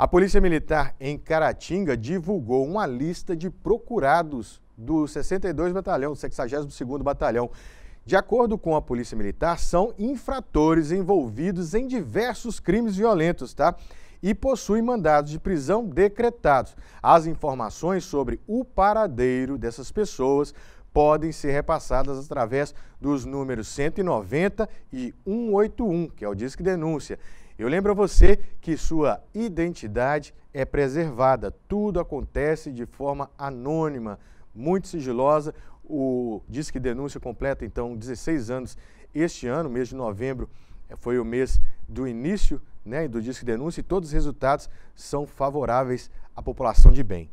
A Polícia Militar em Caratinga divulgou uma lista de procurados do 62 Batalhão, 62º Batalhão, de acordo com a Polícia Militar, são infratores envolvidos em diversos crimes violentos, tá? E possuem mandados de prisão decretados. As informações sobre o paradeiro dessas pessoas podem ser repassadas através dos números 190 e 181, que é o Disque Denúncia. Eu lembro a você que sua identidade é preservada, tudo acontece de forma anônima, muito sigilosa, o Disque Denúncia completa, então, 16 anos este ano, mês de novembro, eh, foi o mês do início né, do Disque Denúncia e todos os resultados são favoráveis à população de bem.